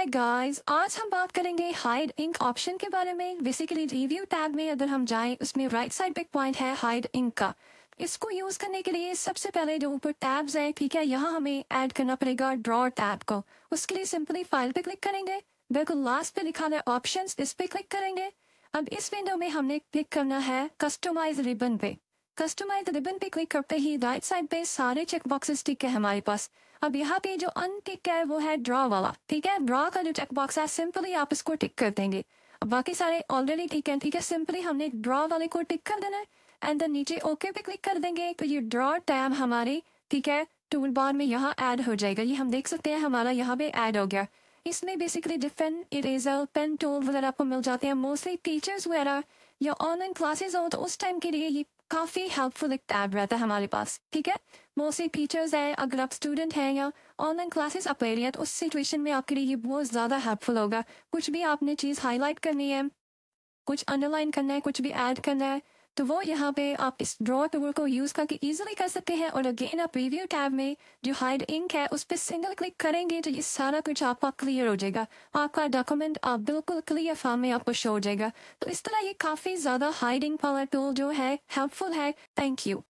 hi guys आज हम बात करेंगे हाइड इंक ऑप्शन के बारे में बेसिकली रिव्यू टैब में अगर हम जाएं उसमें राइट साइड पे पॉइंट है हाइड इंक का इसको यूज करने के लिए सबसे पहले जो ऊपर टैब्स है ठीक है यहाँ हमें ऐड करना पड़ेगा ड्रॉ टैब को उसके लिए सिंपली फाइल पे क्लिक करेंगे बिल्कुल लास्ट पे लिखा है ऑप्शन इस पे क्लिक करेंगे अब इस विंडो में हमने क्लिक करना है कस्टमाइज रिबन पे कस्टमाइज रिबन पे क्लिक करते ही राइट साइड पे सारे चेक बॉक्सेस टिक है हमारे पास अब यहाँ पे जो अन टिक है वो है ड्रॉ वाला ठीक है ड्रॉ का जो चेक बॉक्स है सिंपली आप इसको टिक कर देंगे अब बाकी सारे ऑलरेडी टिक है ठीक है सिंपली हमने ड्रॉ वाले को टिक कर देना है एंड देन नीचे ओके पे क्लिक कर देंगे तो ये ड्रॉ टैब हमारे ठीक है टूल बार में यहाँ ऐड हो जाएगा ये हम देख सकते हैं हमारा यहाँ पे ऐड हो गया इसमें basically different eraser pen tool वगैरह आपको मिल जाते हैं मोस्टली टीचर्स वगैरह या ऑनलाइन क्लासेस हो तो उस टाइम के लिए ये काफ़ी हेल्पफुल एक टैब रहता है हमारे पास ठीक है मोस्टली टीचर्स हैं अगर आप स्टूडेंट हैं या ऑनलाइन क्लासेस आप ले रही हैं तो उस सिचुएशन में आपके लिए ये बहुत ज़्यादा हेल्पफुल होगा कुछ भी आपने चीज़ हाईलाइट करनी है कुछ अंडरलाइन करना है कुछ भी ऐड करना है तो वो यहाँ पे आप इस ड्रॉ टूल को यूज करके इजिली कर सकते हैं और अगेन आप रिव्यू टैब में जो हाइड इंक है उस पर सिंगल क्लिक करेंगे तो ये सारा कुछ आपका क्लियर हो जाएगा आपका डॉक्यूमेंट आप बिल्कुल क्लियर फॉर्म में आपको शो हो जाएगा तो इस तरह ये काफी ज्यादा हाइडिंग पावर टूल जो है हेल्पफुल है थैंक यू